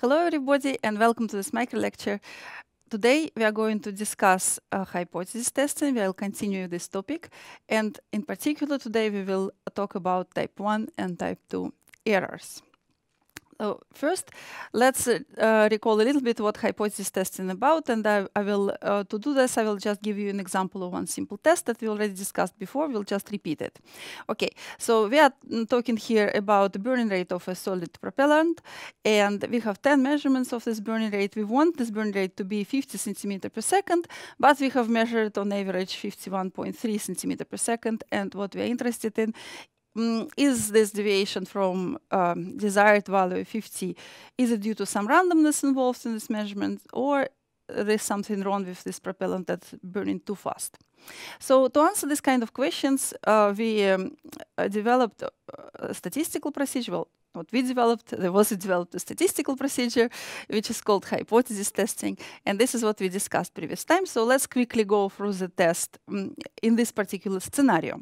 Hello, everybody, and welcome to this micro lecture. Today we are going to discuss uh, hypothesis testing. We will continue this topic, and in particular, today we will talk about type 1 and type 2 errors. So uh, first, let's uh, uh, recall a little bit what hypothesis testing about, and I, I will uh, to do this, I will just give you an example of one simple test that we already discussed before. We'll just repeat it. Okay, so we are mm, talking here about the burning rate of a solid propellant, and we have 10 measurements of this burning rate. We want this burning rate to be 50 centimeter per second, but we have measured on average 51.3 centimeter per second, and what we are interested in Mm, is this deviation from um, desired value 50 is it due to some randomness involved in this measurement or there's something wrong with this propellant that's burning too fast. So to answer this kind of questions, uh, we um, uh, developed uh, a statistical procedure. Well, what we developed, there was a developed a statistical procedure, which is called hypothesis testing. And this is what we discussed previous time. So let's quickly go through the test mm, in this particular scenario.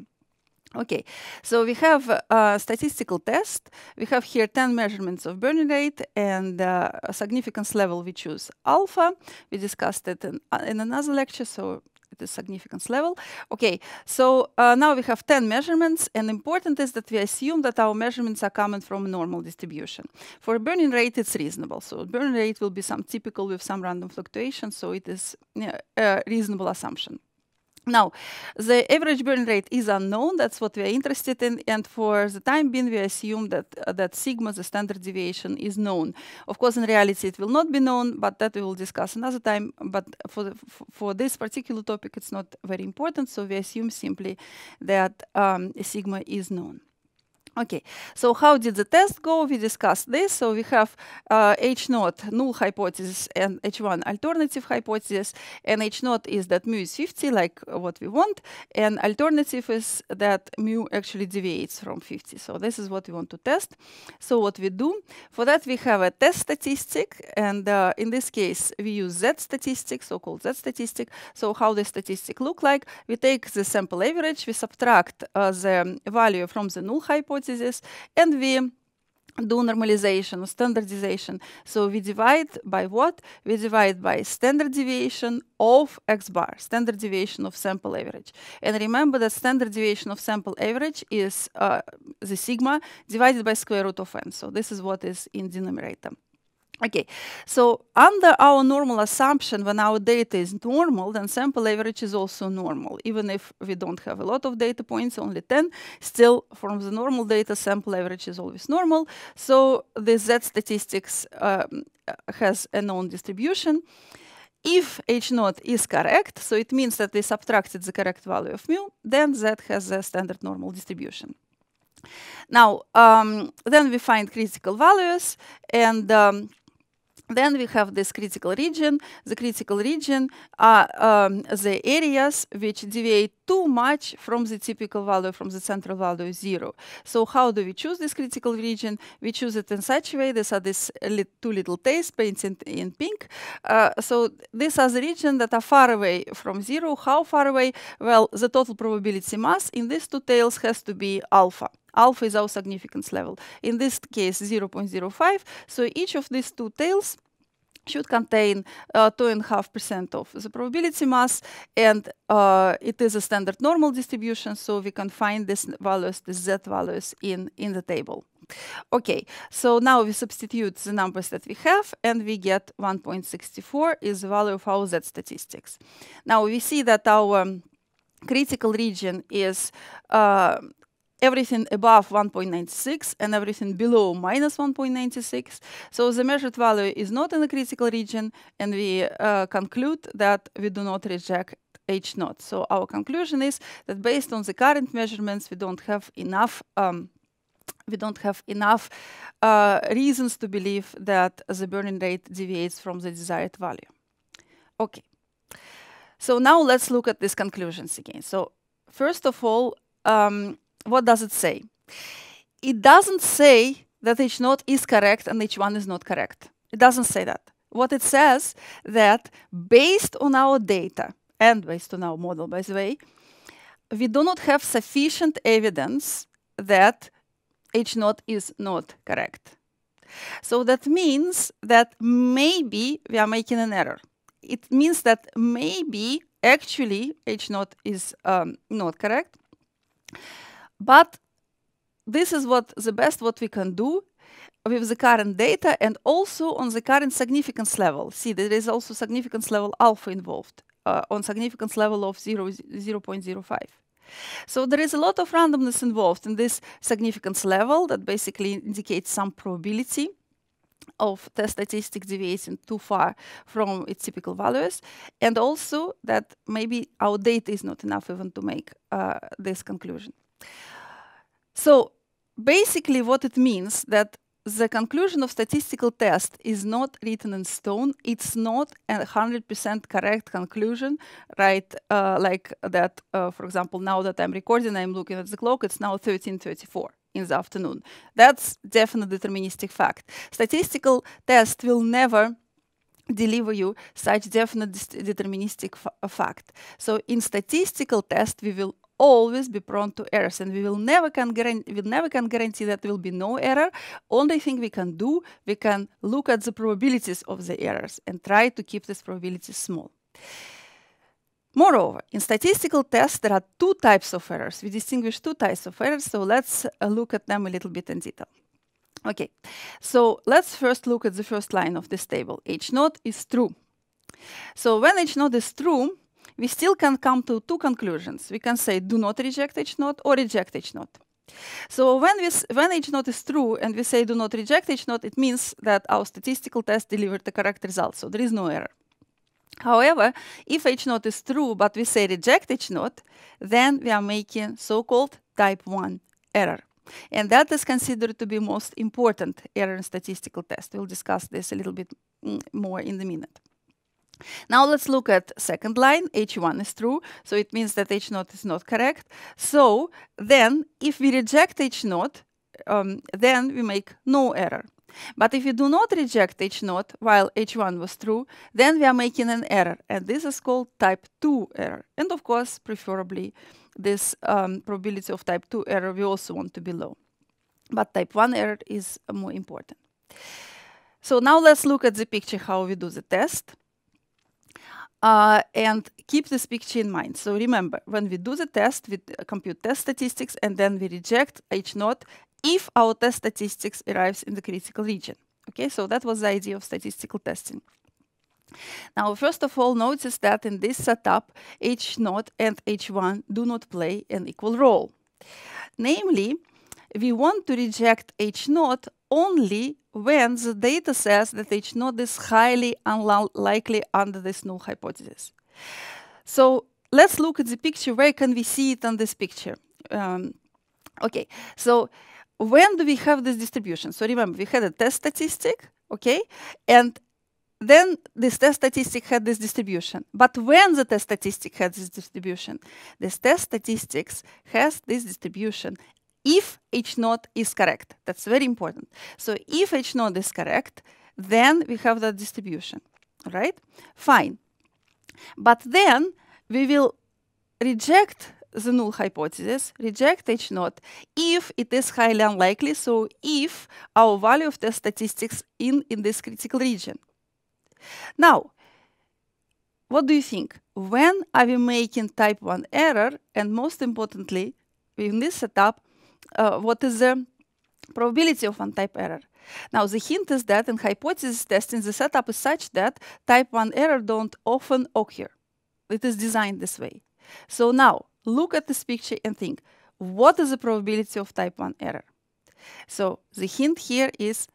Okay, so we have a statistical test. We have here 10 measurements of burn rate and uh, a significance level we choose alpha. We discussed it in, uh, in another lecture, so it is significance level. Okay, so uh, now we have 10 measurements, and important is that we assume that our measurements are coming from normal distribution. For burning rate, it's reasonable. So burning rate will be some typical with some random fluctuation, so it is a reasonable assumption. Now, the average burn rate is unknown. That's what we're interested in. And for the time being, we assume that, uh, that sigma, the standard deviation, is known. Of course, in reality, it will not be known, but that we will discuss another time. But for, the, for this particular topic, it's not very important. So we assume simply that um, sigma is known. Okay, so how did the test go? We discussed this. So we have uh, H naught null hypothesis and H1 alternative hypothesis. And H naught is that mu is 50, like what we want. And alternative is that mu actually deviates from 50. So this is what we want to test. So what we do, for that we have a test statistic. And uh, in this case, we use Z statistic, so-called Z statistic. So how the statistic look like? We take the sample average, we subtract uh, the value from the null hypothesis and we do normalization or standardization. So we divide by what? We divide by standard deviation of x bar, standard deviation of sample average. And remember that standard deviation of sample average is uh, the sigma divided by square root of n. So this is what is in denominator. Okay, so under our normal assumption, when our data is normal, then sample average is also normal. Even if we don't have a lot of data points, only 10, still from the normal data, sample average is always normal. So the Z statistics um, has a known distribution. If H 0 is correct, so it means that they subtracted the correct value of mu, then Z has a standard normal distribution. Now, um, then we find critical values and um, then we have this critical region. The critical region are um, the areas which deviate too much from the typical value, from the central value zero. So how do we choose this critical region? We choose it in such a way, these are these two little tails painted in pink. Uh, so these are the regions that are far away from zero. How far away? Well, the total probability mass in these two tails has to be alpha alpha is our significance level. In this case, 0.05. So each of these two tails should contain 2.5% uh, of the probability mass, and uh, it is a standard normal distribution, so we can find these values, these z values in, in the table. Okay, so now we substitute the numbers that we have and we get 1.64 is the value of our z statistics. Now we see that our um, critical region is uh, everything above 1.96 and everything below minus 1.96. So the measured value is not in the critical region, and we uh, conclude that we do not reject H 0 So our conclusion is that based on the current measurements, we don't have enough um, we don't have enough uh, reasons to believe that the burning rate deviates from the desired value. Okay. So now let's look at these conclusions again. So first of all, um, what does it say? It doesn't say that each node is correct and each one is not correct. It doesn't say that. What it says that based on our data and based on our model, by the way, we do not have sufficient evidence that each node is not correct. So that means that maybe we are making an error. It means that maybe actually each node is um, not correct. But this is what the best what we can do with the current data and also on the current significance level. See, there is also significance level alpha involved uh, on significance level of 0, 0 0.05. So there is a lot of randomness involved in this significance level that basically indicates some probability of the statistic deviating too far from its typical values, and also that maybe our data is not enough even to make uh, this conclusion. So basically what it means that the conclusion of statistical test is not written in stone. It's not a 100% correct conclusion, right? Uh, like that, uh, for example, now that I'm recording, I'm looking at the clock, it's now 1334 in the afternoon. That's definite deterministic fact. Statistical test will never deliver you such definite deterministic fact. So in statistical test, we will always be prone to errors and we will never can guarantee we never can guarantee that there will be no error only thing we can do we can look at the probabilities of the errors and try to keep these probabilities small Moreover, in statistical tests, there are two types of errors. We distinguish two types of errors, so let's uh, look at them a little bit in detail. Okay, so let's first look at the first line of this table. H naught is true. So when H naught is true, we still can come to two conclusions. We can say do not reject HNOT or reject HNOT. So when, we, when HNOT is true and we say do not reject HNOT, it means that our statistical test delivered the correct result, so there is no error. However, if HNOT is true but we say reject HNOT, then we are making so-called type 1 error. And that is considered to be most important error in statistical test. We'll discuss this a little bit mm, more in a minute. Now let's look at second line, h1 is true, so it means that h0 is not correct. So then if we reject h0, um, then we make no error. But if you do not reject h0 while h1 was true, then we are making an error, and this is called type 2 error. And of course, preferably, this um, probability of type 2 error we also want to be low. But type 1 error is more important. So now let's look at the picture how we do the test. Uh, and keep this picture in mind. So remember, when we do the test, we uh, compute test statistics, and then we reject H0 if our test statistics arrives in the critical region. Okay, so that was the idea of statistical testing. Now, first of all, notice that in this setup, H0 and H1 do not play an equal role. Namely, we want to reject H0 only when the data says that each node is highly unlikely under this null hypothesis. So let's look at the picture. Where can we see it on this picture? Um, okay, so when do we have this distribution? So remember, we had a test statistic, okay, and then this test statistic had this distribution. But when the test statistic had this distribution, this test statistics has this distribution if each node is correct. That's very important. So if each node is correct, then we have that distribution, right? Fine. But then we will reject the null hypothesis, reject each node, if it is highly unlikely, so if our value of test statistics in, in this critical region. Now, what do you think? When are we making type 1 error? And most importantly, in this setup, uh, what is the probability of one-type error. Now, the hint is that in hypothesis testing, the setup is such that type 1 error don't often occur. It is designed this way. So now, look at this picture and think, what is the probability of type 1 error? So the hint here is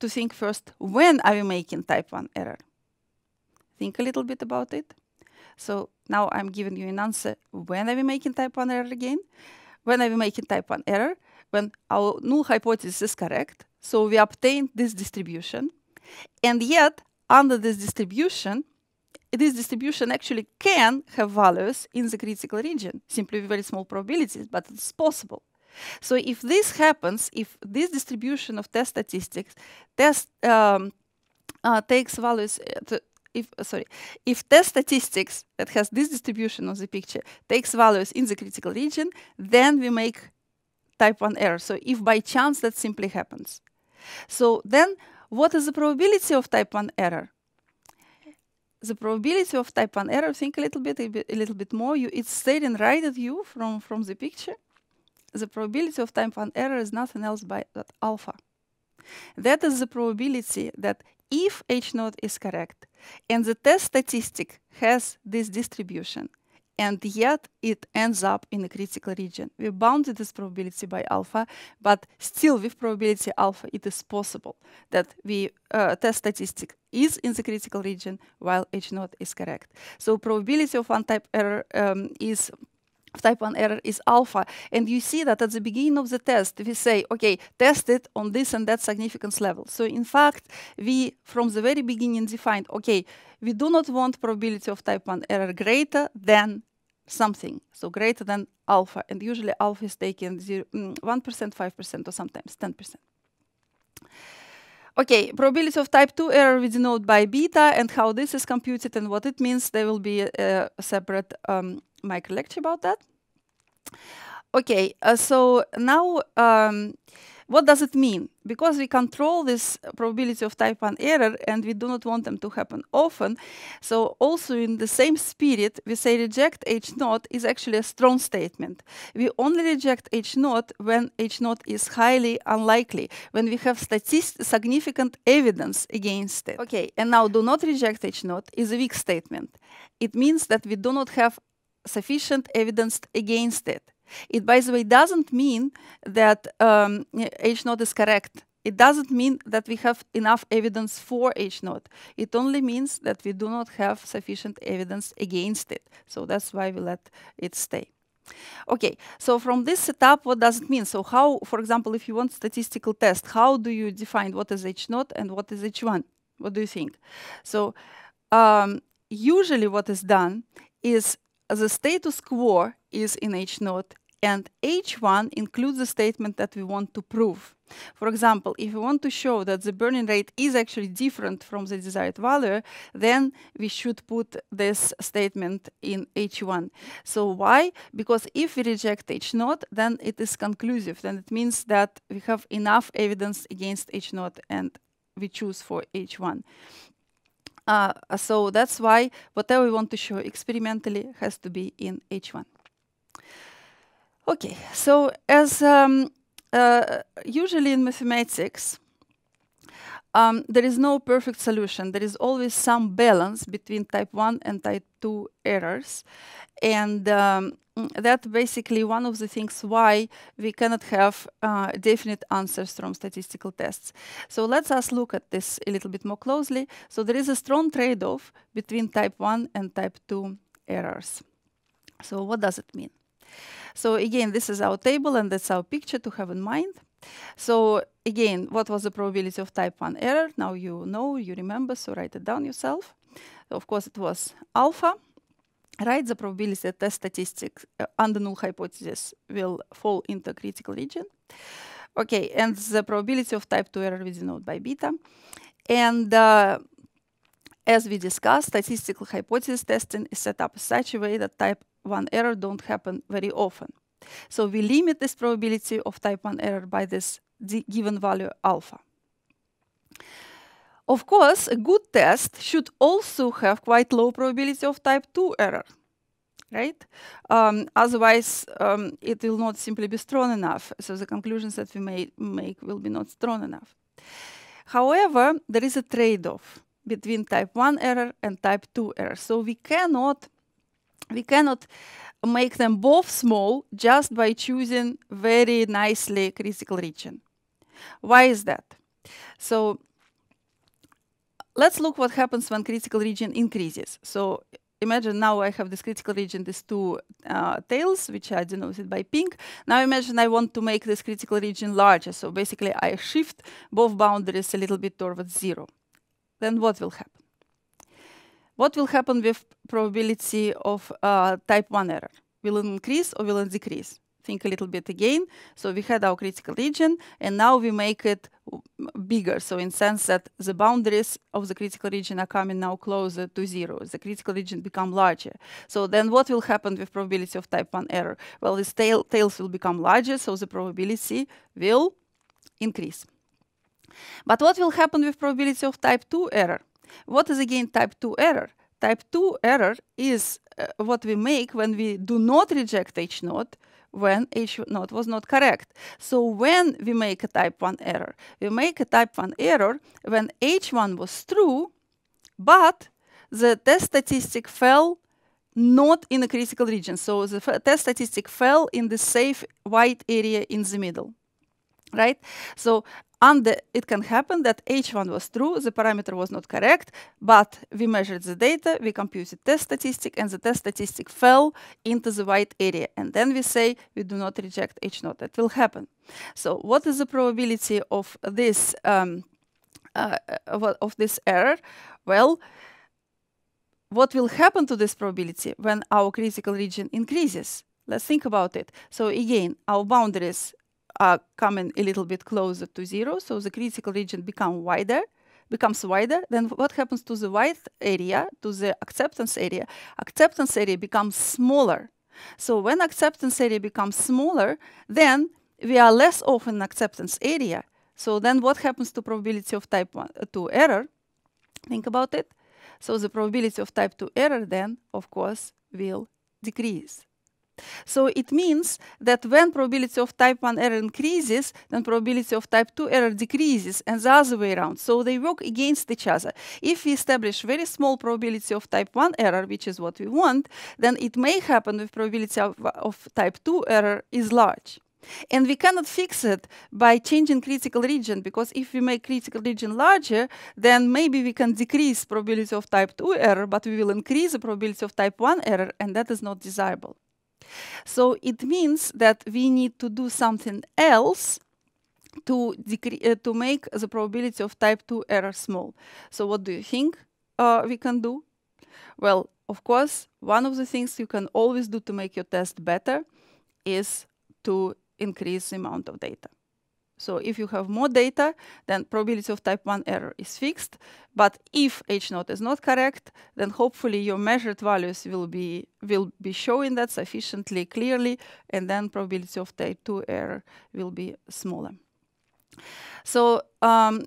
to think first, when are we making type 1 error? Think a little bit about it. So now I'm giving you an answer, when are we making type 1 error again? When are we making type 1 error? When our null hypothesis is correct. So we obtain this distribution. And yet, under this distribution, this distribution actually can have values in the critical region, simply with very small probabilities, but it's possible. So if this happens, if this distribution of test statistics test um, uh, takes values uh, if uh, sorry, if test statistics that has this distribution of the picture takes values in the critical region, then we make type 1 error. So if by chance that simply happens. So then what is the probability of type 1 error? The probability of type 1 error, think a little bit, a, little bit more, you, it's staring right at you from, from the picture. The probability of type 1 error is nothing else but alpha. That is the probability that if H naught is correct and the test statistic has this distribution and yet it ends up in a critical region. We bounded this probability by alpha, but still with probability alpha it is possible that the uh, test statistic is in the critical region while H naught is correct. So probability of one-type error um, is type 1 error is alpha. And you see that at the beginning of the test, we say, okay, test it on this and that significance level. So in fact, we, from the very beginning, defined, okay, we do not want probability of type 1 error greater than something, so greater than alpha. And usually alpha is taken 1%, 5%, mm, or sometimes 10%. Okay, probability of type 2 error we denote by beta and how this is computed and what it means. There will be a, a separate um, micro lecture about that. Okay, uh, so now um, what does it mean? Because we control this probability of type 1 error and we do not want them to happen often. So also in the same spirit, we say reject H 0 is actually a strong statement. We only reject H 0 when H 0 is highly unlikely, when we have significant evidence against it. Okay, and now do not reject H 0 is a weak statement. It means that we do not have sufficient evidence against it. It, by the way, doesn't mean that um, H 0 is correct. It doesn't mean that we have enough evidence for H 0 It only means that we do not have sufficient evidence against it. So that's why we let it stay. Okay, so from this setup, what does it mean? So how, for example, if you want statistical test, how do you define what is H0 and what is H1? What do you think? So um, usually what is done is the status quo is in H0 and each one includes a statement that we want to prove. For example, if we want to show that the burning rate is actually different from the desired value, then we should put this statement in H1. So why? Because if we reject H0, then it is conclusive. Then it means that we have enough evidence against H0 and we choose for H1. Uh, so that's why whatever we want to show experimentally has to be in H1. Okay, so as um, uh, usually in mathematics, um, there is no perfect solution. There is always some balance between type 1 and type 2 errors. And um, that's basically one of the things why we cannot have uh, definite answers from statistical tests. So let's us look at this a little bit more closely. So there is a strong trade-off between type 1 and type 2 errors. So what does it mean? So again, this is our table and that's our picture to have in mind. So again, what was the probability of type 1 error? Now you know, you remember, so write it down yourself. Of course, it was alpha, right? The probability that test statistics uh, under null hypothesis will fall into critical region. Okay, and the probability of type 2 error is denoted by beta. And uh, as we discussed, statistical hypothesis testing is set up in such a way that type 1 error don't happen very often. So we limit this probability of type 1 error by this given value alpha. Of course, a good test should also have quite low probability of type 2 error, right? Um, otherwise, um, it will not simply be strong enough. So the conclusions that we may make will be not strong enough. However, there is a trade-off between type 1 error and type 2 error. So we cannot we cannot make them both small just by choosing very nicely critical region. Why is that? So let's look what happens when critical region increases. So imagine now I have this critical region, these two uh, tails, which I denoted by pink. Now imagine I want to make this critical region larger. So basically I shift both boundaries a little bit towards zero. Then what will happen? What will happen with probability of uh, type 1 error? Will it increase or will it decrease? Think a little bit again. So we had our critical region, and now we make it bigger. So in sense that the boundaries of the critical region are coming now closer to zero. The critical region become larger. So then what will happen with probability of type 1 error? Well, the tail, tails will become larger, so the probability will increase. But what will happen with probability of type 2 error? What is again type 2 error? Type 2 error is uh, what we make when we do not reject H naught when H naught was not correct. So when we make a type 1 error, we make a type 1 error when H1 was true, but the test statistic fell not in a critical region. So the test statistic fell in the safe white area in the middle, right? So and the, it can happen that h1 was true, the parameter was not correct, but we measured the data, we computed test statistic, and the test statistic fell into the white area. And then we say we do not reject h0. That will happen. So what is the probability of this um, uh, uh, of this error? Well, what will happen to this probability when our critical region increases? Let's think about it. So again, our boundaries are coming a little bit closer to zero, so the critical region become wider, becomes wider, then what happens to the wide area, to the acceptance area? Acceptance area becomes smaller. So when acceptance area becomes smaller, then we are less often in acceptance area. So then what happens to probability of type one, uh, 2 error? Think about it. So the probability of type 2 error then, of course, will decrease. So it means that when probability of type 1 error increases, then probability of type 2 error decreases and the other way around. So they work against each other. If we establish very small probability of type 1 error, which is what we want, then it may happen if probability of, of type 2 error is large. And we cannot fix it by changing critical region because if we make critical region larger, then maybe we can decrease probability of type 2 error, but we will increase the probability of type 1 error, and that is not desirable. So it means that we need to do something else to, uh, to make the probability of type 2 error small. So what do you think uh, we can do? Well, of course, one of the things you can always do to make your test better is to increase the amount of data. So if you have more data, then probability of type 1 error is fixed. But if H0 is not correct, then hopefully your measured values will be, will be showing that sufficiently clearly, and then probability of type 2 error will be smaller. So um,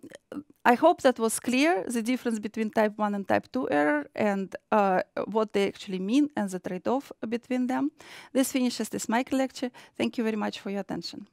I hope that was clear, the difference between type 1 and type 2 error and uh, what they actually mean and the trade-off between them. This finishes this micro lecture. Thank you very much for your attention.